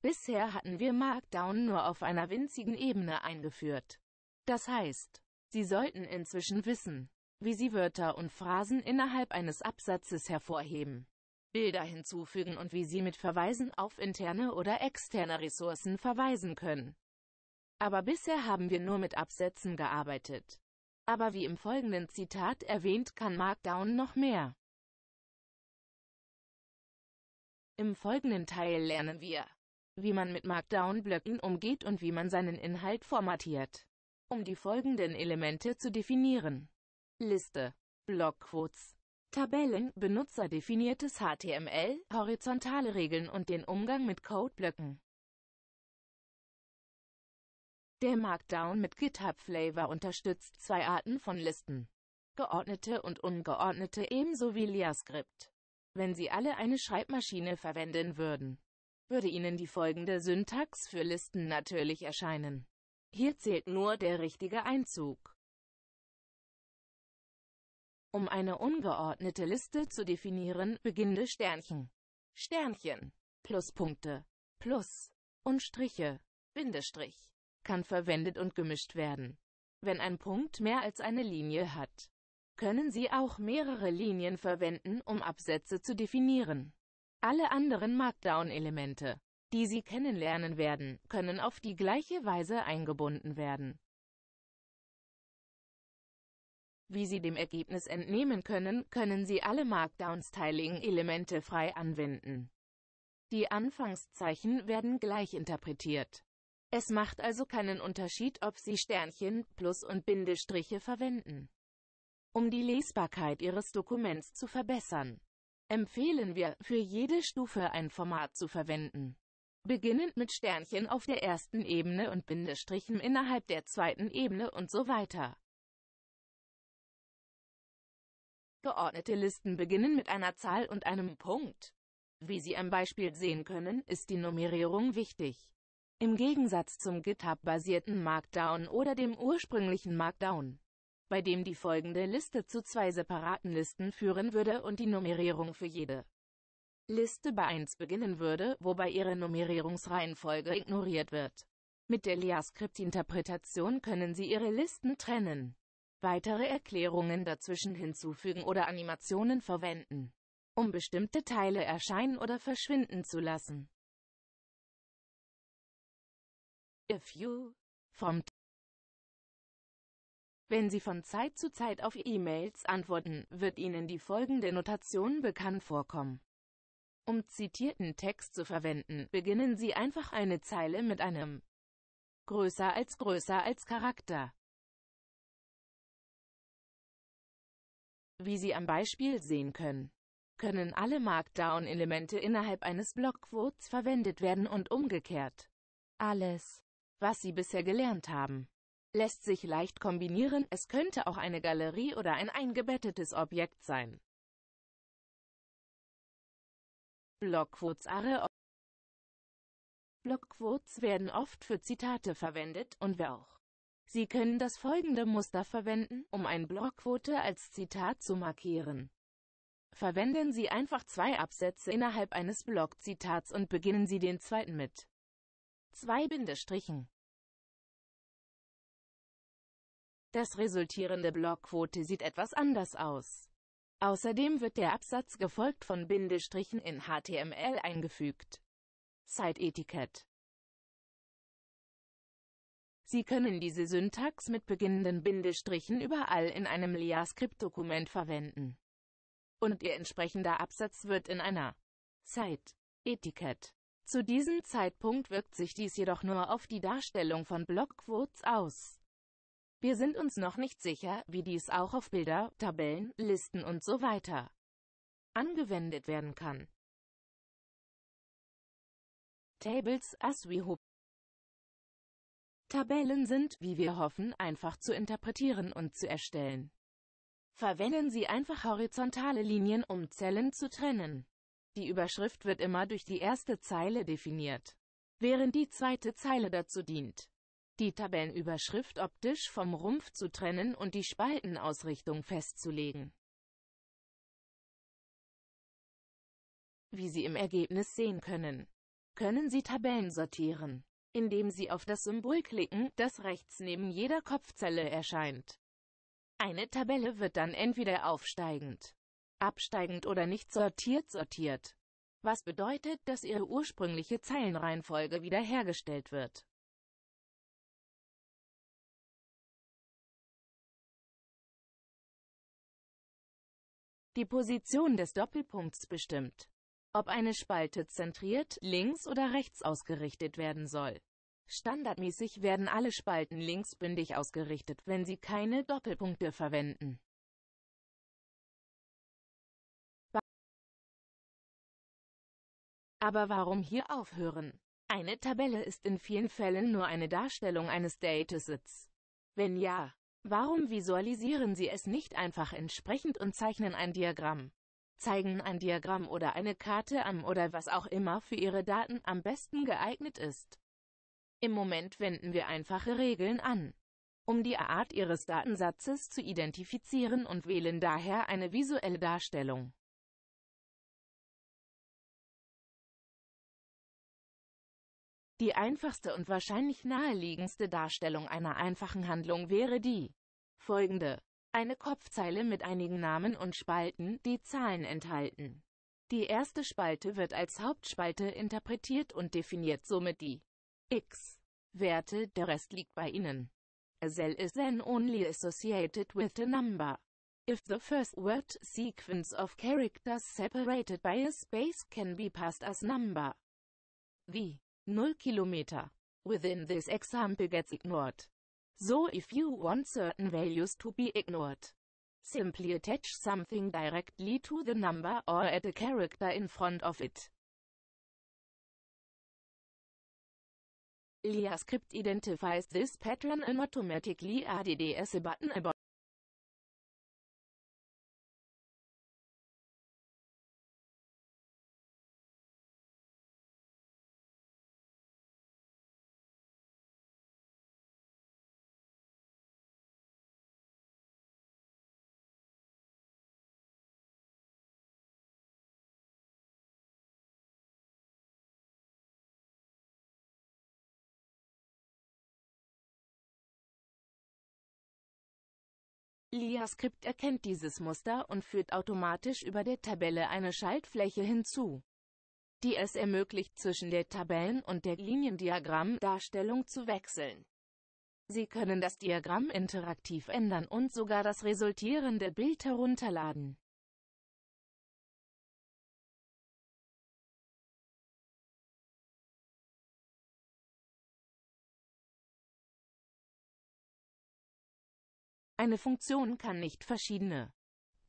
Bisher hatten wir Markdown nur auf einer winzigen Ebene eingeführt. Das heißt, Sie sollten inzwischen wissen, wie Sie Wörter und Phrasen innerhalb eines Absatzes hervorheben, Bilder hinzufügen und wie Sie mit Verweisen auf interne oder externe Ressourcen verweisen können. Aber bisher haben wir nur mit Absätzen gearbeitet. Aber wie im folgenden Zitat erwähnt, kann Markdown noch mehr. Im folgenden Teil lernen wir, wie man mit Markdown-Blöcken umgeht und wie man seinen Inhalt formatiert. Um die folgenden Elemente zu definieren. Liste. Blockquotes. Tabellen, benutzerdefiniertes HTML, horizontale Regeln und den Umgang mit Codeblöcken. Der Markdown mit GitHub Flavor unterstützt zwei Arten von Listen. Geordnete und ungeordnete ebenso wie LearScript. Wenn Sie alle eine Schreibmaschine verwenden würden, würde Ihnen die folgende Syntax für Listen natürlich erscheinen. Hier zählt nur der richtige Einzug. Um eine ungeordnete Liste zu definieren, beginnende Sternchen, Sternchen, Pluspunkte, Plus und Striche, Bindestrich, kann verwendet und gemischt werden. Wenn ein Punkt mehr als eine Linie hat, können Sie auch mehrere Linien verwenden, um Absätze zu definieren. Alle anderen Markdown-Elemente, die Sie kennenlernen werden, können auf die gleiche Weise eingebunden werden. Wie Sie dem Ergebnis entnehmen können, können Sie alle Markdown-Styling-Elemente frei anwenden. Die Anfangszeichen werden gleich interpretiert. Es macht also keinen Unterschied, ob Sie Sternchen, Plus und Bindestriche verwenden. Um die Lesbarkeit Ihres Dokuments zu verbessern, empfehlen wir, für jede Stufe ein Format zu verwenden. Beginnend mit Sternchen auf der ersten Ebene und Bindestrichen innerhalb der zweiten Ebene und so weiter. Geordnete Listen beginnen mit einer Zahl und einem Punkt. Wie Sie am Beispiel sehen können, ist die Nummerierung wichtig. Im Gegensatz zum GitHub-basierten Markdown oder dem ursprünglichen Markdown bei dem die folgende Liste zu zwei separaten Listen führen würde und die Nummerierung für jede Liste bei 1 beginnen würde, wobei ihre Nummerierungsreihenfolge ignoriert wird. Mit der LeaScript-Interpretation können Sie Ihre Listen trennen, weitere Erklärungen dazwischen hinzufügen oder Animationen verwenden, um bestimmte Teile erscheinen oder verschwinden zu lassen. If you from wenn Sie von Zeit zu Zeit auf E-Mails antworten, wird Ihnen die folgende Notation bekannt vorkommen. Um zitierten Text zu verwenden, beginnen Sie einfach eine Zeile mit einem größer als größer als Charakter. Wie Sie am Beispiel sehen können, können alle Markdown-Elemente innerhalb eines Blockquotes verwendet werden und umgekehrt. Alles, was Sie bisher gelernt haben, lässt sich leicht kombinieren, es könnte auch eine Galerie oder ein eingebettetes Objekt sein. Blockquotes Arre Blockquotes werden oft für Zitate verwendet, und wer auch. Sie können das folgende Muster verwenden, um ein Blockquote als Zitat zu markieren. Verwenden Sie einfach zwei Absätze innerhalb eines Blockzitats und beginnen Sie den zweiten mit zwei Bindestrichen. Das resultierende Blockquote sieht etwas anders aus. Außerdem wird der Absatz gefolgt von Bindestrichen in HTML eingefügt. Zeitetikett Sie können diese Syntax mit beginnenden Bindestrichen überall in einem JavaScript-Dokument verwenden. Und ihr entsprechender Absatz wird in einer Zeitetikett. Zu diesem Zeitpunkt wirkt sich dies jedoch nur auf die Darstellung von Blockquotes aus. Wir sind uns noch nicht sicher, wie dies auch auf Bilder, Tabellen, Listen und so weiter angewendet werden kann. Tables, as we hope. Tabellen sind, wie wir hoffen, einfach zu interpretieren und zu erstellen. Verwenden Sie einfach horizontale Linien, um Zellen zu trennen. Die Überschrift wird immer durch die erste Zeile definiert, während die zweite Zeile dazu dient, die Tabellenüberschrift optisch vom Rumpf zu trennen und die Spaltenausrichtung festzulegen. Wie Sie im Ergebnis sehen können, können Sie Tabellen sortieren, indem Sie auf das Symbol klicken, das rechts neben jeder Kopfzelle erscheint. Eine Tabelle wird dann entweder aufsteigend, absteigend oder nicht sortiert sortiert, was bedeutet, dass Ihre ursprüngliche Zeilenreihenfolge wiederhergestellt wird. die Position des Doppelpunkts bestimmt. Ob eine Spalte zentriert, links oder rechts ausgerichtet werden soll. Standardmäßig werden alle Spalten linksbündig ausgerichtet, wenn sie keine Doppelpunkte verwenden. Aber warum hier aufhören? Eine Tabelle ist in vielen Fällen nur eine Darstellung eines Datasets. Wenn ja, Warum visualisieren Sie es nicht einfach entsprechend und zeichnen ein Diagramm? Zeigen ein Diagramm oder eine Karte an oder was auch immer für Ihre Daten am besten geeignet ist. Im Moment wenden wir einfache Regeln an, um die Art Ihres Datensatzes zu identifizieren und wählen daher eine visuelle Darstellung. Die einfachste und wahrscheinlich naheliegendste Darstellung einer einfachen Handlung wäre die folgende. Eine Kopfzeile mit einigen Namen und Spalten, die Zahlen enthalten. Die erste Spalte wird als Hauptspalte interpretiert und definiert somit die x-Werte, der Rest liegt bei Ihnen. A cell is then only associated with a number. If the first word sequence of characters separated by a space can be passed as number. The 0 Kilometer. Within this example gets ignored. So if you want certain values to be ignored, simply attach something directly to the number or add a character in front of it. LiaScript identifies this pattern and automatically adds a button above. LiaScript erkennt dieses Muster und führt automatisch über der Tabelle eine Schaltfläche hinzu, die es ermöglicht zwischen der Tabellen- und der Liniendiagrammdarstellung zu wechseln. Sie können das Diagramm interaktiv ändern und sogar das resultierende Bild herunterladen. Eine Funktion kann nicht verschiedene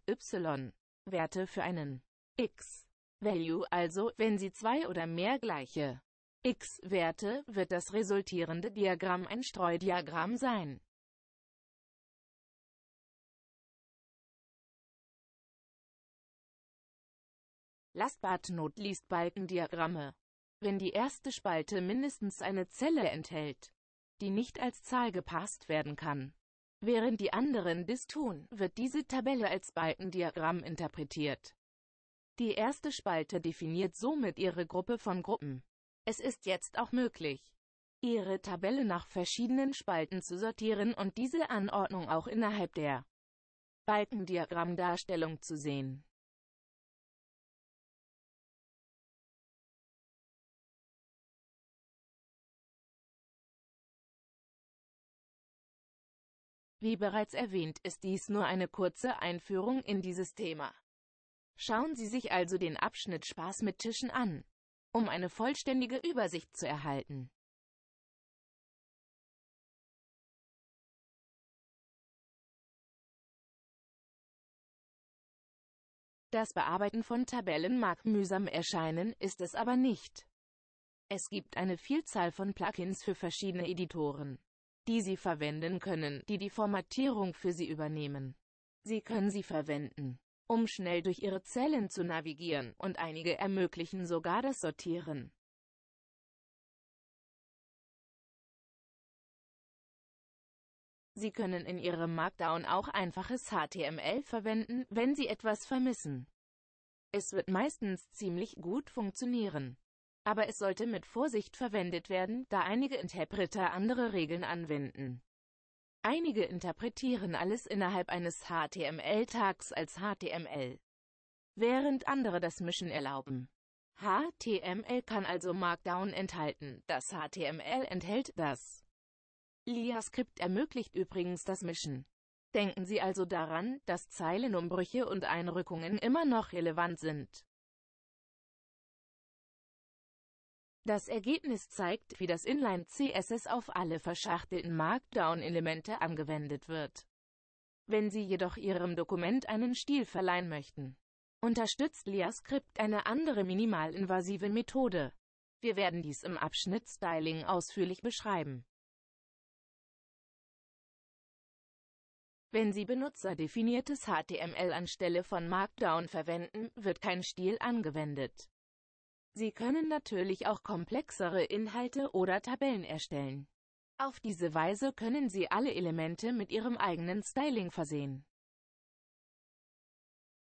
y-Werte für einen x-Value, also wenn sie zwei oder mehr gleiche x-Werte, wird das resultierende Diagramm ein Streudiagramm sein. Last but not least Balkendiagramme. Wenn die erste Spalte mindestens eine Zelle enthält, die nicht als Zahl gepasst werden kann, Während die anderen dies tun, wird diese Tabelle als Balkendiagramm interpretiert. Die erste Spalte definiert somit ihre Gruppe von Gruppen. Es ist jetzt auch möglich, ihre Tabelle nach verschiedenen Spalten zu sortieren und diese Anordnung auch innerhalb der Balkendiagrammdarstellung zu sehen. Wie bereits erwähnt, ist dies nur eine kurze Einführung in dieses Thema. Schauen Sie sich also den Abschnitt Spaß mit Tischen an, um eine vollständige Übersicht zu erhalten. Das Bearbeiten von Tabellen mag mühsam erscheinen, ist es aber nicht. Es gibt eine Vielzahl von Plugins für verschiedene Editoren die Sie verwenden können, die die Formatierung für Sie übernehmen. Sie können sie verwenden, um schnell durch Ihre Zellen zu navigieren, und einige ermöglichen sogar das Sortieren. Sie können in Ihrem Markdown auch einfaches HTML verwenden, wenn Sie etwas vermissen. Es wird meistens ziemlich gut funktionieren. Aber es sollte mit Vorsicht verwendet werden, da einige Interpreter andere Regeln anwenden. Einige interpretieren alles innerhalb eines HTML-Tags als HTML, während andere das Mischen erlauben. HTML kann also Markdown enthalten, das HTML enthält das. LiaScript ermöglicht übrigens das Mischen. Denken Sie also daran, dass Zeilenumbrüche und Einrückungen immer noch relevant sind. Das Ergebnis zeigt, wie das Inline-CSS auf alle verschachtelten Markdown-Elemente angewendet wird. Wenn Sie jedoch Ihrem Dokument einen Stil verleihen möchten, unterstützt LeaScript eine andere minimalinvasive Methode. Wir werden dies im Abschnitt Styling ausführlich beschreiben. Wenn Sie benutzerdefiniertes HTML anstelle von Markdown verwenden, wird kein Stil angewendet. Sie können natürlich auch komplexere Inhalte oder Tabellen erstellen. Auf diese Weise können Sie alle Elemente mit Ihrem eigenen Styling versehen.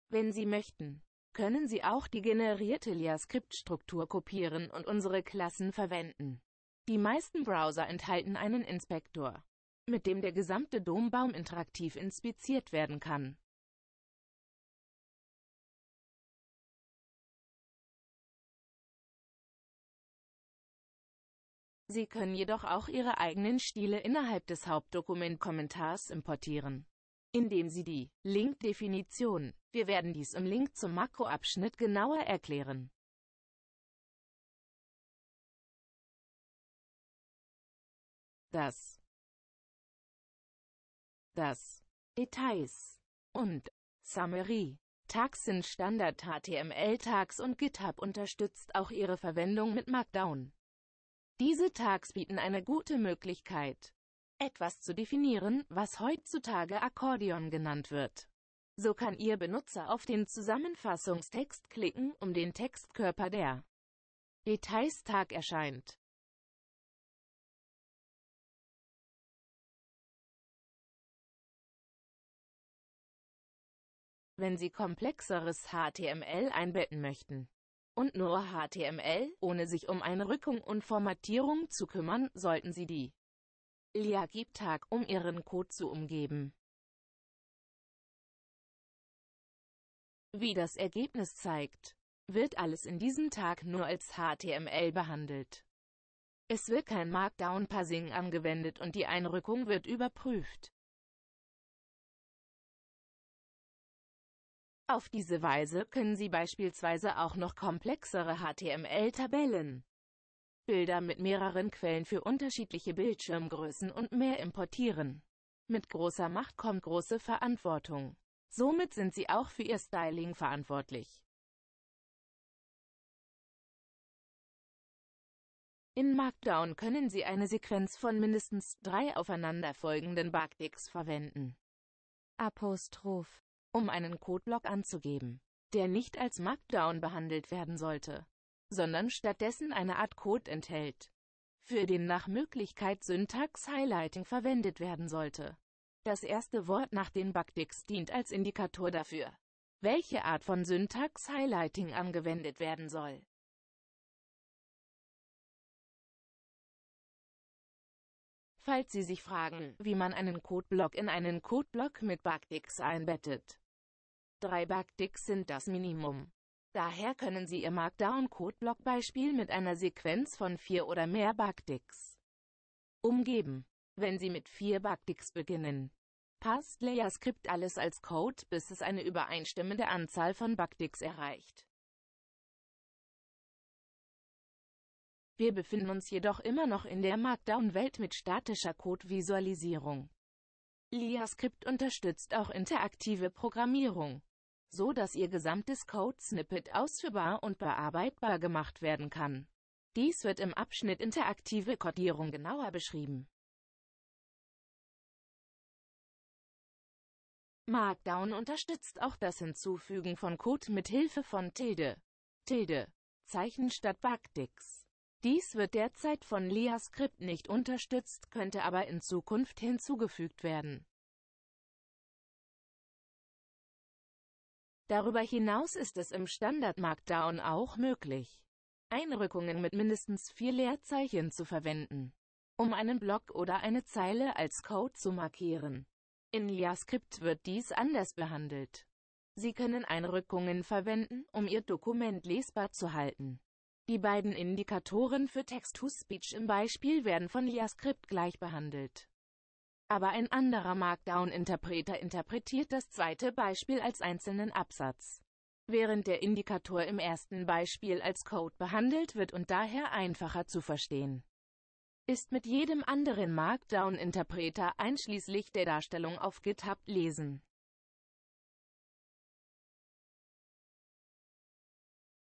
Wenn Sie möchten, können Sie auch die generierte JavaScript-Struktur kopieren und unsere Klassen verwenden. Die meisten Browser enthalten einen Inspektor, mit dem der gesamte Dombaum interaktiv inspiziert werden kann. Sie können jedoch auch Ihre eigenen Stile innerhalb des Hauptdokument-Kommentars importieren, indem Sie die Link-Definition, wir werden dies im Link zum Makroabschnitt genauer erklären. Das das Details und Summary Tags sind Standard HTML-Tags und GitHub unterstützt auch ihre Verwendung mit Markdown. Diese Tags bieten eine gute Möglichkeit, etwas zu definieren, was heutzutage Akkordeon genannt wird. So kann Ihr Benutzer auf den Zusammenfassungstext klicken, um den Textkörper der Details Tag erscheint. Wenn Sie komplexeres HTML einbetten möchten, und nur HTML, ohne sich um Einrückung und Formatierung zu kümmern, sollten Sie die lia tag um Ihren Code zu umgeben. Wie das Ergebnis zeigt, wird alles in diesem Tag nur als HTML behandelt. Es wird kein Markdown-Parsing angewendet und die Einrückung wird überprüft. Auf diese Weise können Sie beispielsweise auch noch komplexere HTML-Tabellen, Bilder mit mehreren Quellen für unterschiedliche Bildschirmgrößen und mehr importieren. Mit großer Macht kommt große Verantwortung. Somit sind Sie auch für Ihr Styling verantwortlich. In Markdown können Sie eine Sequenz von mindestens drei aufeinanderfolgenden Backticks verwenden. Apostroph um einen Codeblock anzugeben, der nicht als Markdown behandelt werden sollte, sondern stattdessen eine Art Code enthält, für den nach Möglichkeit Syntax-Highlighting verwendet werden sollte. Das erste Wort nach den Backticks dient als Indikator dafür, welche Art von Syntax-Highlighting angewendet werden soll. Falls Sie sich fragen, wie man einen Codeblock in einen Codeblock mit Backticks einbettet, 3 Backticks sind das Minimum. Daher können Sie Ihr Markdown-Code-Block-Beispiel mit einer Sequenz von 4 oder mehr Backticks umgeben. Wenn Sie mit 4 Backticks beginnen, passt LayerScript alles als Code, bis es eine übereinstimmende Anzahl von Backticks erreicht. Wir befinden uns jedoch immer noch in der Markdown-Welt mit statischer Code-Visualisierung. LiaScript unterstützt auch interaktive Programmierung so dass ihr gesamtes Code-Snippet ausführbar und bearbeitbar gemacht werden kann. Dies wird im Abschnitt Interaktive Codierung genauer beschrieben. Markdown unterstützt auch das Hinzufügen von Code mit Hilfe von Tilde, Tilde, Zeichen statt Backdix. Dies wird derzeit von LeaScript nicht unterstützt, könnte aber in Zukunft hinzugefügt werden. Darüber hinaus ist es im Standard-Markdown auch möglich, Einrückungen mit mindestens vier Leerzeichen zu verwenden, um einen Block oder eine Zeile als Code zu markieren. In JavaScript wird dies anders behandelt. Sie können Einrückungen verwenden, um Ihr Dokument lesbar zu halten. Die beiden Indikatoren für Text-to-Speech im Beispiel werden von JavaScript gleich behandelt. Aber ein anderer Markdown-Interpreter interpretiert das zweite Beispiel als einzelnen Absatz, während der Indikator im ersten Beispiel als Code behandelt wird und daher einfacher zu verstehen ist mit jedem anderen Markdown-Interpreter einschließlich der Darstellung auf GitHub lesen.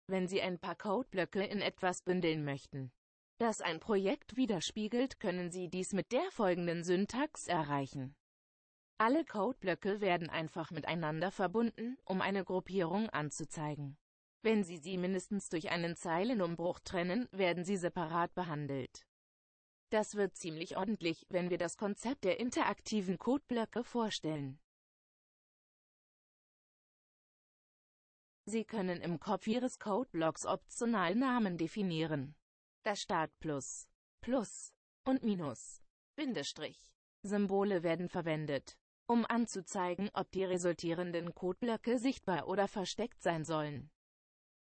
Wenn Sie ein paar Codeblöcke in etwas bündeln möchten, das ein Projekt widerspiegelt, können Sie dies mit der folgenden Syntax erreichen. Alle Codeblöcke werden einfach miteinander verbunden, um eine Gruppierung anzuzeigen. Wenn Sie sie mindestens durch einen Zeilenumbruch trennen, werden sie separat behandelt. Das wird ziemlich ordentlich, wenn wir das Konzept der interaktiven Codeblöcke vorstellen. Sie können im Kopf Ihres Codeblocks optional Namen definieren. Das Start plus, plus und minus, Bindestrich. Symbole werden verwendet, um anzuzeigen, ob die resultierenden Codeblöcke sichtbar oder versteckt sein sollen.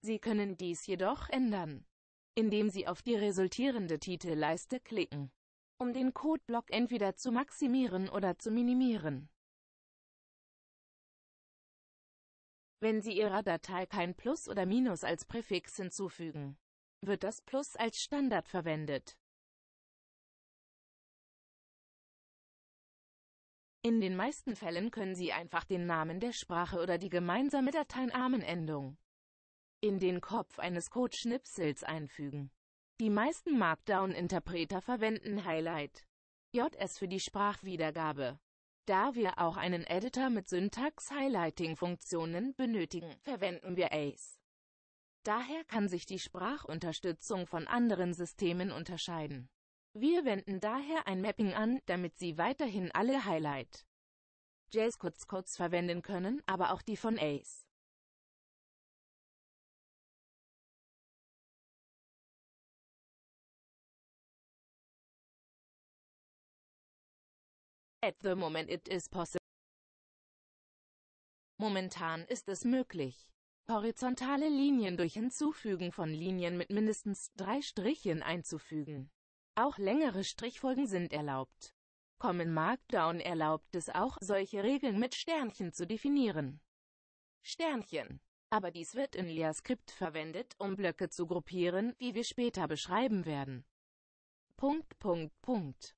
Sie können dies jedoch ändern, indem Sie auf die resultierende Titelleiste klicken, um den Codeblock entweder zu maximieren oder zu minimieren. Wenn Sie Ihrer Datei kein Plus oder Minus als Präfix hinzufügen, wird das Plus als Standard verwendet. In den meisten Fällen können Sie einfach den Namen der Sprache oder die gemeinsame Dateinamenendung in den Kopf eines Codeschnipsels einfügen. Die meisten Markdown-Interpreter verwenden Highlight JS für die Sprachwiedergabe. Da wir auch einen Editor mit Syntax-Highlighting-Funktionen benötigen, verwenden wir ACE. Daher kann sich die Sprachunterstützung von anderen Systemen unterscheiden. Wir wenden daher ein Mapping an, damit Sie weiterhin alle Highlight js -Codes, codes verwenden können, aber auch die von Ace. At the moment it is possible. Momentan ist es möglich horizontale Linien durch Hinzufügen von Linien mit mindestens drei Strichen einzufügen. Auch längere Strichfolgen sind erlaubt. Common Markdown erlaubt es auch, solche Regeln mit Sternchen zu definieren. Sternchen. Aber dies wird in LeaScript verwendet, um Blöcke zu gruppieren, wie wir später beschreiben werden. Punkt, Punkt, Punkt.